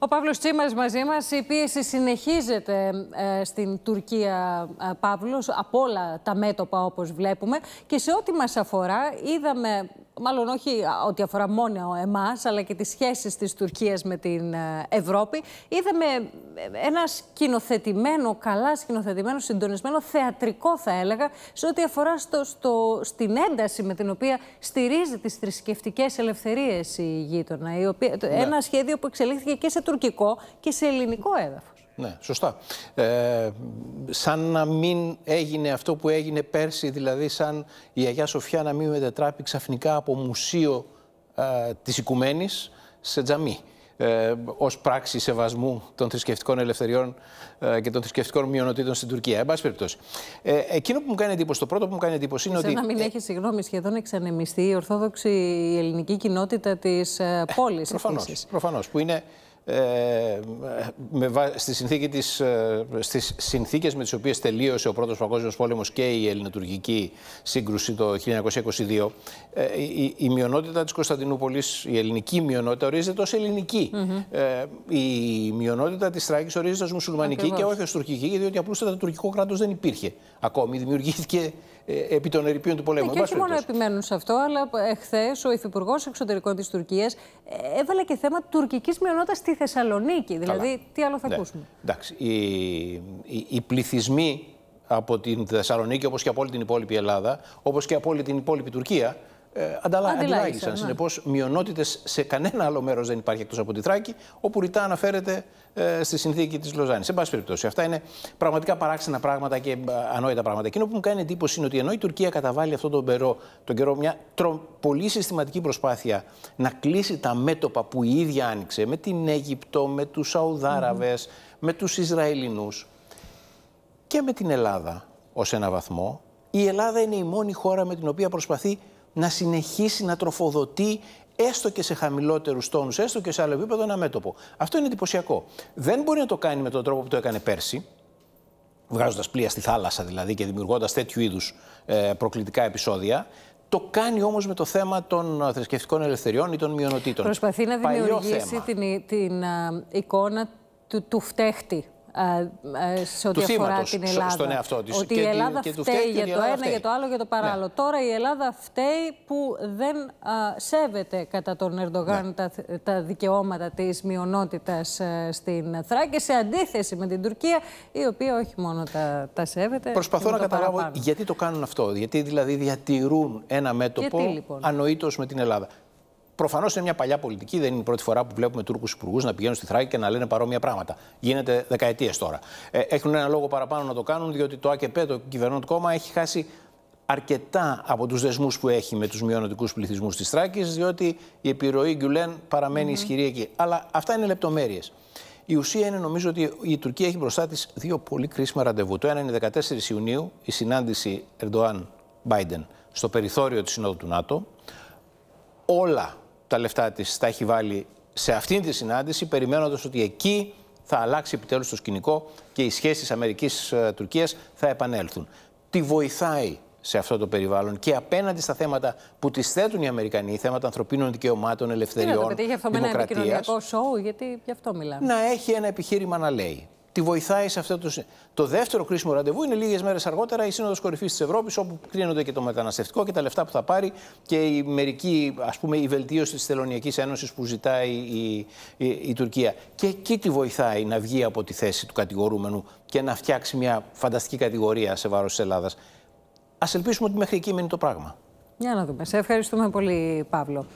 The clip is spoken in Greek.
Ο Παύλος Τσίμα μαζί μας. Η πίεση συνεχίζεται ε, στην Τουρκία, ε, Παύλος, από όλα τα μέτωπα όπως βλέπουμε. Και σε ό,τι μας αφορά, είδαμε μάλλον όχι ό,τι αφορά μόνο εμάς, αλλά και τις σχέσεις της Τουρκίας με την ε, Ευρώπη, είδαμε ε, ένα σκηνοθετημένο, καλά σκηνοθετημένο, συντονισμένο, θεατρικό θα έλεγα, σε ό,τι αφορά στο, στην ένταση με την οποία στηρίζει τις θρησκευτικές ελευθερίες η γείτονα. Η οποία, ναι. Ένα σχέδιο που εξελίχθηκε και σε τουρκικό και σε ελληνικό έδαφος. Ναι, σωστά. Ε, σαν να μην έγινε αυτό που έγινε πέρσι, δηλαδή σαν η Αγιά Σοφιά να μην μετατράπει ξαφνικά από μουσείο ε, της οικουμένης σε τζαμί. Ε, ως πράξη σεβασμού των θρησκευτικών ελευθεριών ε, και των θρησκευτικών μειονοτήτων στην Τουρκία. Εν πάση περιπτώσει. Ε, εκείνο που μου κάνει εντύπωση, το πρώτο που μου κάνει εντύπωση είναι ότι. Σαν να μην ε, έχεις, συγγνώμη, σχεδόν εξανεμιστεί η Ορθόδοξη η ελληνική κοινότητα της ε, πόλης. Προφανώς. που είναι ε, με, στη συνθήκη της, ε, στις συνθήκες με τις οποίες τελείωσε ο Πρώτος Παγκόσμιος Πόλεμος και η ελληνοτουρκική σύγκρουση το 1922, ε, η, η, μειονότητα της Κωνσταντινούπολης, η ελληνική μειονότητα, ορίζεται ως ελληνική. Ε, η μειονότητα της Στράκης ορίζεται ως μουσουλμανική και όχι ως τουρκική, γιατί απλούστατα το τουρκικό κράτος δεν υπήρχε ακόμη. Δημιουργήθηκε ε, επί των ερηπείων του πολέμου. Ε, και όχι μόνο επιμένουν σε αυτό, αλλά ε, εχθές ο Υφυπουργός Εξωτερικών της Τουρκίας έβαλε και θέμα τουρκικής μειονότητας στη Θεσσαλονίκη. Δηλαδή, τι άλλο θα ναι. ακούσουμε. Εντάξει. Οι, πληθυσμοί από την Θεσσαλονίκη, όπως και από όλη την υπόλοιπη Ελλάδα, όπως και από όλη την υπόλοιπη Τουρκία, ε, αντιλάγησαν. Ναι. Συνεπώς, μειονότητες σε κανένα άλλο μέρος δεν υπάρχει εκτός από τη Θράκη, όπου ρητά αναφέρεται ε, στη συνθήκη της Λοζάνης. Σε πάση περιπτώσει, αυτά είναι πραγματικά παράξενα πράγματα και ε, ανόητα πράγματα. Εκείνο που μου κάνει εντύπωση είναι ότι ενώ η Τουρκία καταβάλει αυτόν τον, περό, τον καιρό μια τρο... πολύ συστηματική προσπάθεια να κλείσει τα μέτωπα που η ίδια άνοιξε με την Αίγυπτο, με τους Σαουδάραβες, με τους Ισραηλινούς και με την Ελλάδα ως ένα βαθμό. Η Ελλάδα είναι η μόνη χώρα με την οποία προσπαθεί να συνεχίσει να τροφοδοτεί έστω και σε χαμηλότερους τόνους, έστω και σε άλλο επίπεδο, ένα μέτωπο. Αυτό είναι εντυπωσιακό. Δεν μπορεί να το κάνει με τον τρόπο που το έκανε πέρσι, βγάζοντας πλοία στη θάλασσα δηλαδή και δημιουργώντας τέτοιου είδους ε, προκλητικά επεισόδια. Το κάνει όμως με το θέμα των ε, θρησκευτικών ελευθεριών ή των μειονοτήτων. Προσπαθεί να δημιουργήσει την, την, ε, εικόνα του, του φταίχτη ε, ε, σε ό,τι αφορά την Ελλάδα. Στον εαυτό της. Ότι και η Ελλάδα και φταίει, για το ένα, για το άλλο, για το ναι. παράλληλο. Τώρα η Ελλάδα φταίει που δεν σέβεται κατά τον Ερντογάν ναι. τα, τα δικαιώματα της μειονότητας ε, στην Θράκη σε αντίθεση με την Τουρκία η οποία όχι μόνο τα, τα σέβεται. Προσπαθώ να καταλάβω γιατί το κάνουν αυτό. Γιατί δηλαδή διατηρούν ένα μέτωπο λοιπόν? με την Ελλάδα. Προφανώς είναι μια παλιά πολιτική, δεν είναι η πρώτη φορά που βλέπουμε Τούρκους υπουργούς να πηγαίνουν στη Θράκη και να λένε παρόμοια πράγματα. Γίνεται δεκαετίες τώρα. Ε, έχουν ένα λόγο παραπάνω να το κάνουν, διότι το ΑΚΠ, το κυβερνών κόμμα, έχει χάσει αρκετά από τους δεσμούς που έχει με τους μειονοτικούς πληθυσμούς της Θράκης, διότι η επιρροή Γκουλέν παραμένει ισχυρή εκεί. Αλλά αυτά είναι λεπτομέρειες. Η ουσία είναι νομίζω ότι η Τουρκία έχει μπροστά της δύο πολύ κρίσιμα ραντεβού. Το ένα είναι 14 Ιουνίου, η συνάντηση Ερντοάν-Μπάιντεν στο περιθώριο της Συνόδου του ΝΑΤΟ. Όλα τα λεφτά της τα έχει βάλει σε αυτήν τη συνάντηση, περιμένοντας ότι εκεί θα αλλάξει επιτέλους το σκηνικό και οι σχέσεις Αμερικής-Τουρκίας θα επανέλθουν. Τη βοηθάει σε αυτό το περιβάλλον και απέναντι στα θέματα που τη θέτουν οι Αμερικανοί, θέματα ανθρωπίνων δικαιωμάτων, ελευθεριών. Δεν να το πετύχει αυτό με ένα επικοινωνιακό σοου, γιατί γι' αυτό μιλάμε. Να έχει ένα επιχείρημα να λέει τη βοηθάει αυτό το. Το δεύτερο κρίσιμο ραντεβού είναι λίγες μέρες αργότερα η Σύνοδος Κορυφής της Ευρώπης, όπου κρίνονται και το μεταναστευτικό και τα λεφτά που θα πάρει και η μερική, ας πούμε, η βελτίωση της Θελωνιακή Ένωσης που ζητάει η, η, Τουρκία. Και εκεί τη βοηθάει να βγει από τη θέση του κατηγορούμενου και να φτιάξει μια φανταστική κατηγορία σε βάρος της Ελλάδας. Ας ελπίσουμε ότι μέχρι εκεί μείνει το πράγμα. Για να δούμε. Σε ευχαριστούμε πολύ, Παύλο.